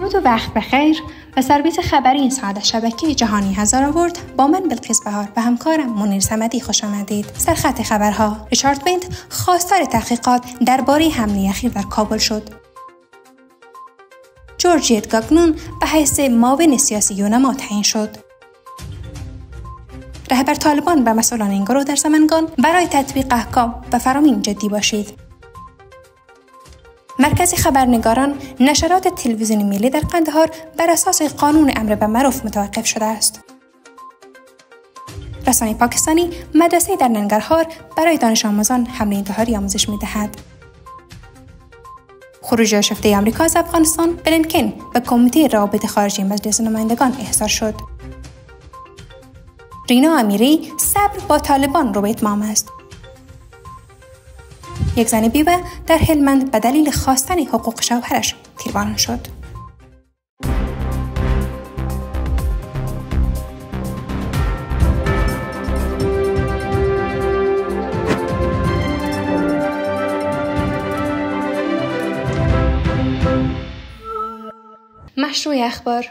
درود و وقت بخیر و سرویس خبری این ساعت شبکه جهانی هزار آورد با من بلقیس بهار و همکارم منیر سمدی خوش آمدید سرخط خبرها ریچارد بیند خواستار تحقیقات درباره حمله اخیر در کابل شد جورجیت گاگنون به حیث معاون سیاسی یونما تعیین شد رهبر طالبان و مسئولان این گروه در زمنگان برای تطبیق احکام و فرامین جدی باشید مرکز خبرنگاران نشرات تلویزیون ملی در قندهار بر اساس قانون امر به معروف متوقف شده است رسانه پاکستانی مدرسه در ننگرهار برای دانش آموزان حمله انتحاری آموزش می دهد. خروج آشفته آمریکا از افغانستان بلینکن به کمیته رابط خارجی مجلس نمایندگان احضار شد. رینا امیری صبر با طالبان رو به اتمام است. یک زن بیوه در هلمند به دلیل خواستن حقوق شوهرش تیرباران شد. مشروع اخبار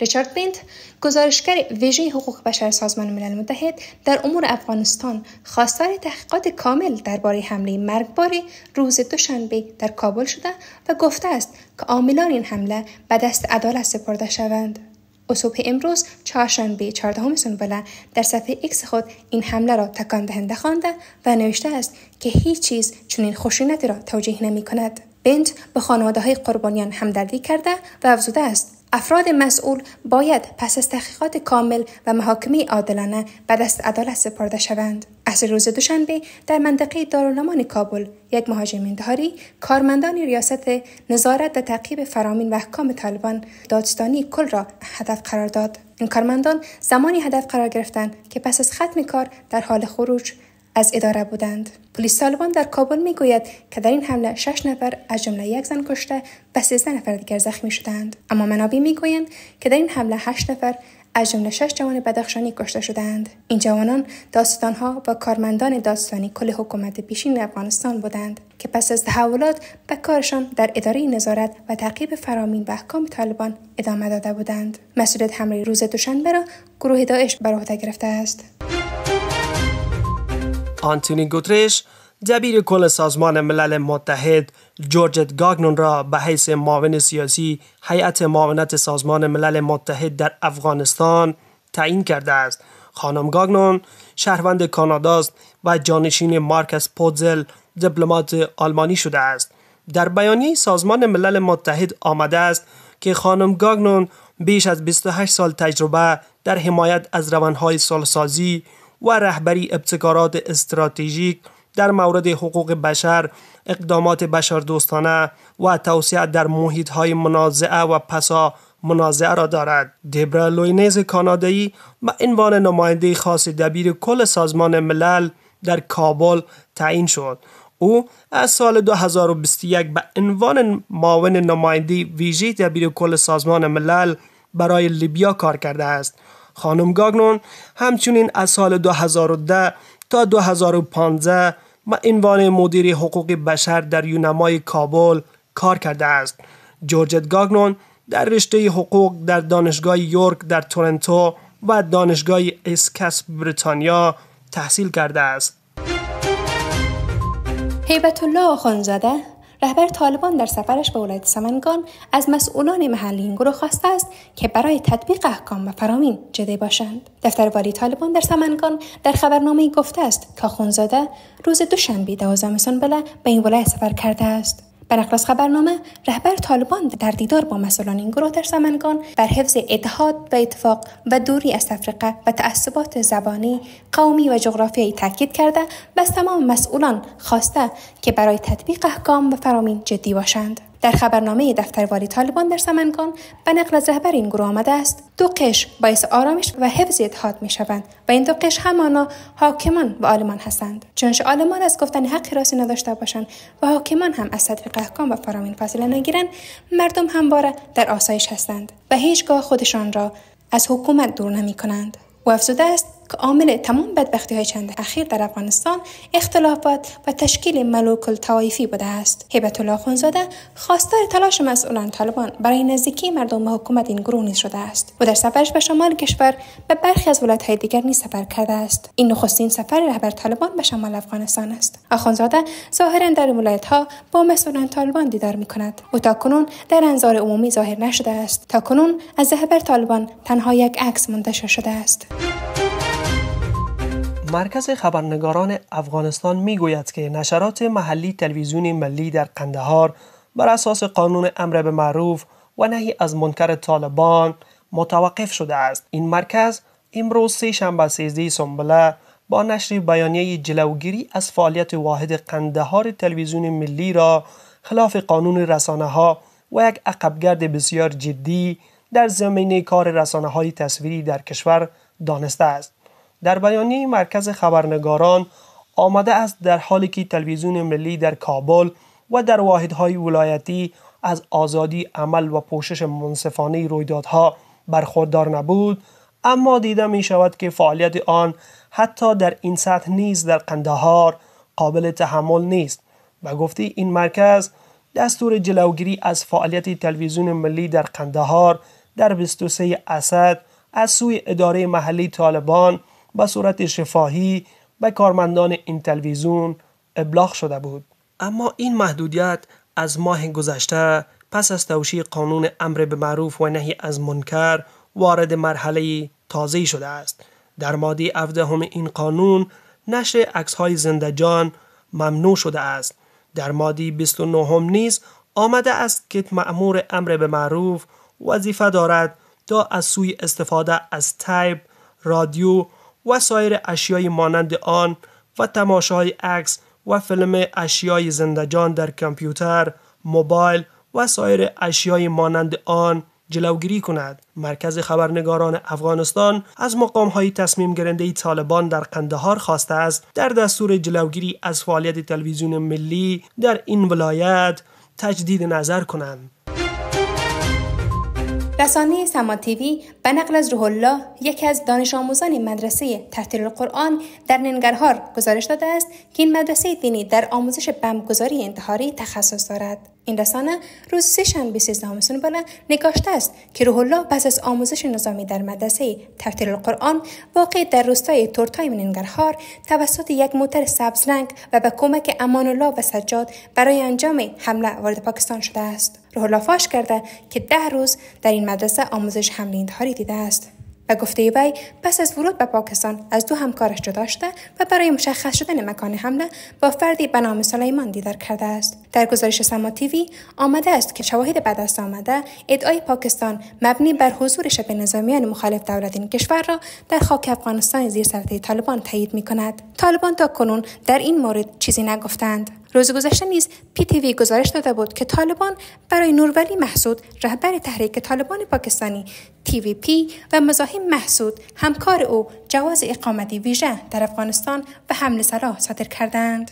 ریچارد بینت، گزارشگر ویژه حقوق بشر سازمان ملل متحد در امور افغانستان خواستار تحقیقات کامل درباره حمله مرگباری روز دوشنبه در کابل شده و گفته است که عاملان این حمله به دست عدالت سپرده شوند و صبح امروز چهارشنبه 14 سنبله در صفحه اکس خود این حمله را تکان دهنده خوانده و نوشته است که هیچ چیز چنین خشونتی را توجیه نمی کند. بنت به خانواده های قربانیان همدردی کرده و افزوده است افراد مسئول باید پس از تحقیقات کامل و محاکمه عادلانه به دست عدالت سپرده شوند. از روز دوشنبه در منطقه دارالامان کابل یک مهاجم انتحاری کارمندان ریاست نظارت و تعقیب فرامین و احکام طالبان دادستانی کل را هدف قرار داد این کارمندان زمانی هدف قرار گرفتند که پس از ختم کار در حال خروج از اداره بودند پلیس طالبان در کابل می گوید که در این حمله شش نفر از جمله یک زن کشته و 13 نفر دیگر زخمی شدند اما منابع گویند که در این حمله هشت نفر از جمله شش جوان بدخشانی کشته شدند. این جوانان داستانها و کارمندان داستانی کل حکومت پیشین افغانستان بودند که پس از تحولات به کارشان در اداره نظارت و تعقیب فرامین و احکام طالبان ادامه داده بودند مسئولیت حمله روز دوشنبه را گروه داعش بر عهده گرفته است آنتونی گوترش دبیر کل سازمان ملل متحد جورجت گاگنون را به حیث معاون سیاسی هیئت معاونت سازمان ملل متحد در افغانستان تعیین کرده است. خانم گاگنون شهروند کانادا است و جانشین مارکس پودزل دیپلمات آلمانی شده است. در بیانیه سازمان ملل متحد آمده است که خانم گاگنون بیش از 28 سال تجربه در حمایت از روندهای سالسازی، و رهبری ابتکارات استراتژیک در مورد حقوق بشر، اقدامات بشردوستانه و توسعه در محیط های منازعه و پسا منازعه را دارد. دبرا لوینیز کانادایی به عنوان نماینده خاص دبیر کل سازمان ملل در کابل تعیین شد. او از سال 2021 به عنوان معاون نماینده ویژه دبیر کل سازمان ملل برای لیبیا کار کرده است. خانم گاگنون همچنین از سال 2010 تا 2015 و عنوان مدیر حقوق بشر در یونمای کابل کار کرده است. جورجت گاگنون در رشته حقوق در دانشگاه یورک در تورنتو و دانشگاه اسکس بریتانیا تحصیل کرده است. هیبت الله رهبر طالبان در سفرش به ولایت سمنگان از مسئولان محلی این گروه خواسته است که برای تطبیق احکام و فرامین جدی باشند دفتر والی طالبان در سمنگان در خبرنامه گفته است که خونزاده روز دوشنبه دوازدهم سنبله به این ولایت سفر کرده است برخلاف خبرنامه رهبر طالبان در دیدار با مسئولان این گروه در سمنگان بر حفظ اتحاد و اتفاق و دوری از تفرقه و تعصبات زبانی قومی و جغرافیایی تاکید کرده و تمام مسئولان خواسته که برای تطبیق احکام و فرامین جدی باشند در خبرنامه دفتر والی طالبان در سمنگان به نقل از رهبر این گروه آمده است دو قش باعث آرامش و حفظ اتحاد می شوند و این دو قش همانا حاکمان و آلمان هستند چونش آلمان از گفتن حق راسی نداشته باشند و حاکمان هم از تطبیق قهکان و فرامین فاصله نگیرند مردم همواره در آسایش هستند و هیچگاه خودشان را از حکومت دور نمی کنند و افزوده است که تمام بدبختی های چند اخیر در افغانستان اختلافات و تشکیل ملوک توایفی بوده است هیبت الله خونزاده خواستار تلاش مسئولان طالبان برای نزدیکی مردم به حکومت این گروه نیز شده است و در سفرش به شمال کشور به برخی از ولایت های دیگر نیز سفر کرده است این نخستین سفر رهبر طالبان به شمال افغانستان است اخونزاده ظاهرا در ولایت ها با مسئولان طالبان دیدار می کند او تاکنون در انظار عمومی ظاهر نشده است تاکنون از رهبر طالبان تنها یک عکس منتشر شده است مرکز خبرنگاران افغانستان می گوید که نشرات محلی تلویزیون ملی در قندهار بر اساس قانون امر به معروف و نهی از منکر طالبان متوقف شده است این مرکز امروز سه شنبه 13 سنبله با نشر بیانیه جلوگیری از فعالیت واحد قندهار تلویزیون ملی را خلاف قانون رسانه ها و یک عقبگرد بسیار جدی در زمینه کار رسانه های تصویری در کشور دانسته است در بیانیه مرکز خبرنگاران آمده است در حالی که تلویزیون ملی در کابل و در واحدهای ولایتی از آزادی عمل و پوشش منصفانه رویدادها برخوردار نبود اما دیده می شود که فعالیت آن حتی در این سطح نیز در قندهار قابل تحمل نیست و گفته این مرکز دستور جلوگیری از فعالیت تلویزیون ملی در قندهار در 23 اسد از سوی اداره محلی طالبان به صورت شفاهی به کارمندان این تلویزیون ابلاغ شده بود اما این محدودیت از ماه گذشته پس از توشی قانون امر به معروف و نهی از منکر وارد مرحله تازه شده است در ماده 17 این قانون نشر عکس های ممنوع شده است در ماده 29 هم نیز آمده است که معمور امر به معروف وظیفه دارد تا از سوی استفاده از تایب، رادیو و سایر اشیای مانند آن و تماشای عکس و فیلم اشیای زندجان در کامپیوتر، موبایل و سایر اشیای مانند آن جلوگیری کند مرکز خبرنگاران افغانستان از مقام های تصمیم گرنده طالبان در قندهار خواسته است در دستور جلوگیری از فعالیت تلویزیون ملی در این ولایت تجدید نظر کنند رسانه سما تیوی به نقل از روح الله یکی از دانش آموزان مدرسه تحتیل قرآن در ننگرهار گزارش داده است که این مدرسه دینی در آموزش بمبگذاری انتحاری تخصص دارد. این رسانه روز سه شنبه 13 سنباله نگاشته است که روح الله پس از آموزش نظامی در مدرسه ترتیل القرآن واقع در روستای تورتای مننگرهار توسط یک موتر سبز رنگ و به کمک امان الله و سجاد برای انجام حمله وارد پاکستان شده است. روح الله فاش کرده که ده روز در این مدرسه آموزش حمله انتحاری دیده است. به گفته وی پس از ورود به پاکستان از دو همکارش جدا شده و برای مشخص شدن مکان حمله با فردی به نام سلیمان دیدار کرده است در گزارش سما تیوی آمده است که شواهد به دست آمده ادعای پاکستان مبنی بر حضور شبه نظامیان مخالف دولت این کشور را در خاک افغانستان زیر سلطه طالبان تایید می کند طالبان تا کنون در این مورد چیزی نگفتند روز گذشته نیز پی تی گزارش داده بود که طالبان برای نورولی محسود رهبر تحریک طالبان پاکستانی تی وی پی و مزاحم محسود همکار او جواز اقامتی ویژه در افغانستان و حمل سلاح صادر کردند.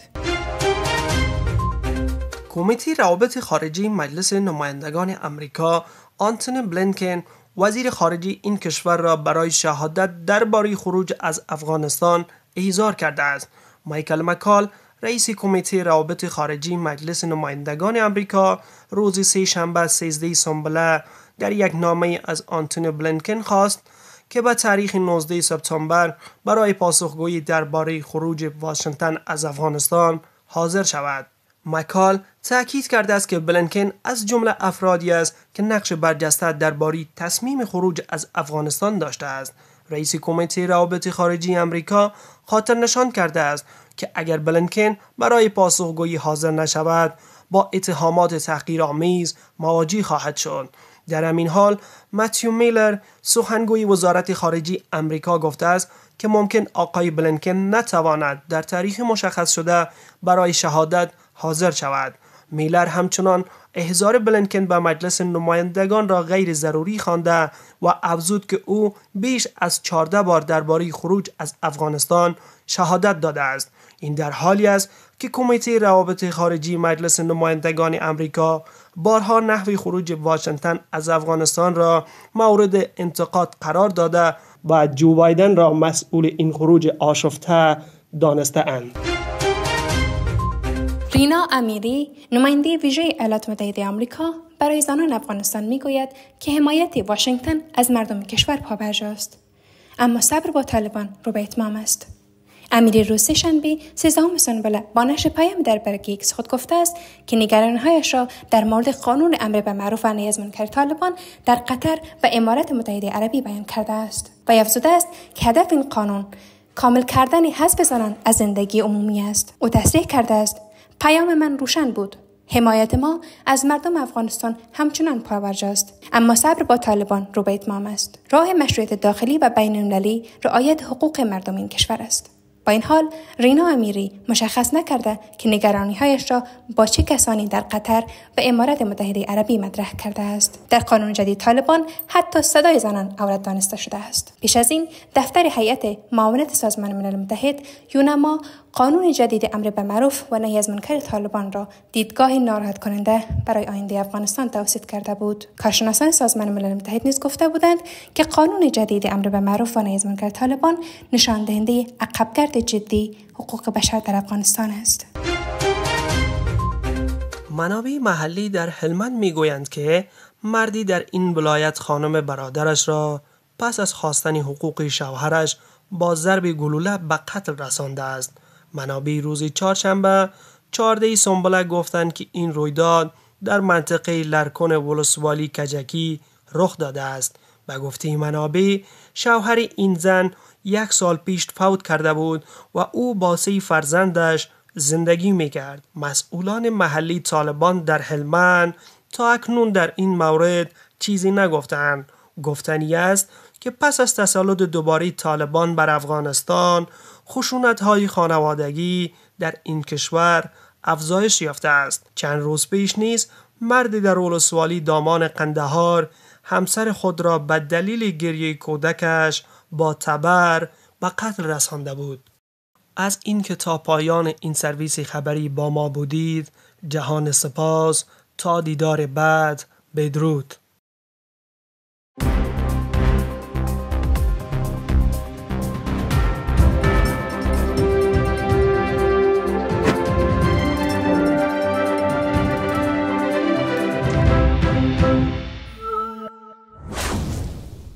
کمیته روابط خارجی مجلس نمایندگان امریکا آنتونی بلینکن وزیر خارجه این کشور را برای شهادت درباره خروج از افغانستان احضار کرده است. مایکل مکال رئیس کمیته روابط خارجی مجلس نمایندگان آمریکا روز سه شنبه 13 سنبله در یک نامه از آنتونی بلینکن خواست که به تاریخ 19 سپتامبر برای پاسخگویی درباره خروج واشنگتن از افغانستان حاضر شود. مکال تاکید کرده است که بلنکن از جمله افرادی است که نقش برجسته درباره تصمیم خروج از افغانستان داشته است رئیس کمیته روابط خارجی امریکا خاطر نشان کرده است که اگر بلنکن برای پاسخگویی حاضر نشود با اتهامات تحقیرآمیز مواجه خواهد شد در همین حال متیو میلر سخنگوی وزارت خارجه امریکا گفته است که ممکن آقای بلنکن نتواند در تاریخ مشخص شده برای شهادت حاضر شود میلر همچنان احضار بلینکن به مجلس نمایندگان را غیر ضروری خوانده و افزود که او بیش از 14 بار درباره خروج از افغانستان شهادت داده است این در حالی است که کمیته روابط خارجی مجلس نمایندگان امریکا بارها نحوی خروج واشنگتن از افغانستان را مورد انتقاد قرار داده و جو بایدن را مسئول این خروج آشفته دانسته اند. رینا امیری نماینده ویژه ایالات متحده آمریکا برای زنان افغانستان میگوید که حمایت واشنگتن از مردم کشور پابرج است اما صبر با طالبان رو به اتمام است امیری روز شنبه 13 سنبله با نشر پیام در برگیکس خود گفته است که نگرانهایش را در مورد قانون امر به معروف و نهی از منکر طالبان در قطر و امارات متحده عربی بیان کرده است و افزوده است که هدف این قانون کامل کردن حذف زنان از زندگی عمومی است او تصریح کرده است پیام من روشن بود حمایت ما از مردم افغانستان همچنان پاورجاست. اما صبر با طالبان رو به اتمام است راه مشروعیت داخلی و بین المللی رعایت حقوق مردم این کشور است با این حال رینا امیری مشخص نکرده که نگرانی هایش را با چه کسانی در قطر و امارات متحده عربی مطرح کرده است در قانون جدید طالبان حتی صدای زنان عورت دانسته شده است پیش از این دفتر هیئت معاونت سازمان ملل متحد یونما قانون جدید امر به معروف و نهی از منکر طالبان را دیدگاه ناراحت کننده برای آینده افغانستان توصیف کرده بود کارشناسان سازمان ملل متحد نیز گفته بودند که قانون جدید امر به معروف و نهی از منکر طالبان نشان دهنده عقبگرد جدی حقوق بشر در افغانستان است منابع محلی در هلمند میگویند که مردی در این ولایت خانم برادرش را پس از خواستن حقوق شوهرش با ضرب گلوله به قتل رسانده است منابع روز چهارشنبه 14 سنبله گفتند که این رویداد در منطقه لرکن ولسوالی کجکی رخ داده است به گفته منابع شوهر این زن یک سال پیش فوت کرده بود و او با سه فرزندش زندگی می کرد. مسئولان محلی طالبان در هلمند تا اکنون در این مورد چیزی نگفتند گفتنی است که پس از تسلط دوباره طالبان بر افغانستان خشونت‌های خانوادگی در این کشور افزایش یافته است چند روز پیش نیز مردی در ولسوالی دامان قندهار همسر خود را به دلیل گریه کودکش با تبر به قتل رسانده بود از این که تا پایان این سرویس خبری با ما بودید جهان سپاس تا دیدار بعد بدرود